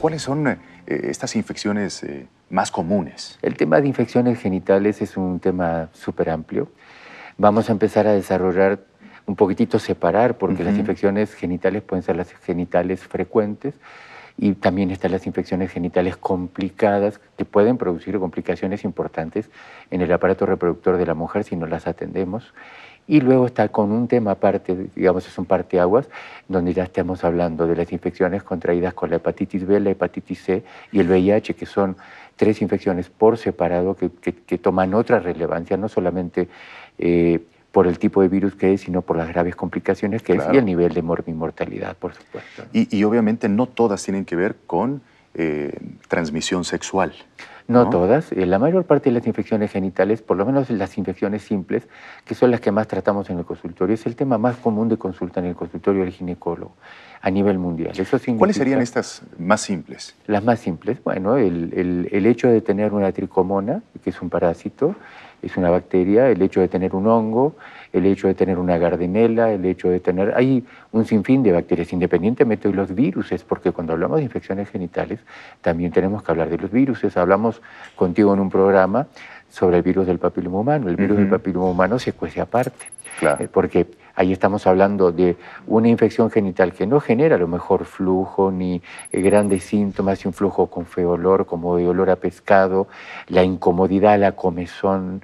¿Cuáles son eh, estas infecciones eh, más comunes? El tema de infecciones genitales es un tema súper amplio. Vamos a empezar a desarrollar un poquitito separar, porque las infecciones genitales pueden ser las genitales frecuentes y también están las infecciones genitales complicadas que pueden producir complicaciones importantes en el aparato reproductor de la mujer si no las atendemos. Y luego está con un tema aparte, digamos, es un parteaguas, donde ya estamos hablando de las infecciones contraídas con la hepatitis B, la hepatitis C y el VIH, que son tres infecciones por separado que, toman otra relevancia, no solamente eh, por el tipo de virus que es, sino por las graves complicaciones que es y el nivel de mortalidad, por supuesto. y obviamente no todas tienen que ver con eh, transmisión sexual. No, todas, eh, la mayor parte de las infecciones genitales, por lo menos las infecciones simples, que son las que más tratamos en el consultorio, es el tema más común de consulta en el consultorio del ginecólogo a nivel mundial. ¿Cuáles serían estas más simples? Las más simples, bueno, el, el hecho de tener una tricomona, que es un parásito, es una bacteria, el hecho de tener un hongo, el hecho de tener una gardenela, el hecho de tener... Hay un sinfín de bacterias, independientemente de los virus, porque cuando hablamos de infecciones genitales, también tenemos que hablar de los virus. Hablamos contigo en un programa sobre el virus del papiloma humano. El virus del papiloma humano se cuece aparte, claro. Eh, porque Ahí estamos hablando de una infección genital que no genera a lo mejor flujo ni eh, grandes síntomas, un flujo con feo olor, como de olor a pescado, la incomodidad, la comezón,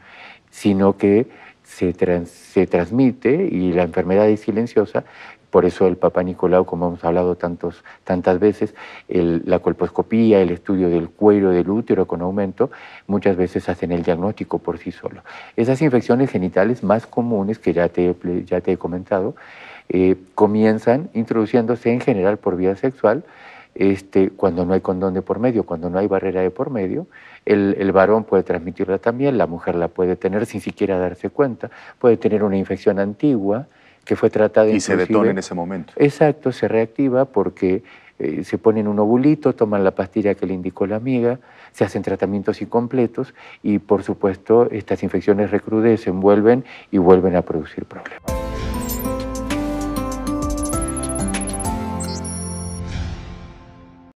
sino que se, se, transmite y la enfermedad es silenciosa por eso el Papa Nicolau, como hemos hablado tantos, tantas veces, la colposcopía, el estudio del cuero, del útero con aumento, muchas veces hacen el diagnóstico por sí solo. Esas infecciones genitales más comunes que ya te, ya te he comentado, eh, comienzan introduciéndose en general por vía sexual, este, cuando no hay condón de por medio, cuando no hay barrera de por medio, el, varón puede transmitirla también, la mujer la puede tener sin siquiera darse cuenta, puede tener una infección antigua, que fue tratada Y se detona en ese momento. Exacto, se reactiva porque eh, se ponen un ovulito, toman la pastilla que le indicó la amiga, se hacen tratamientos incompletos y por supuesto estas infecciones recrudecen, vuelven y vuelven a producir problemas.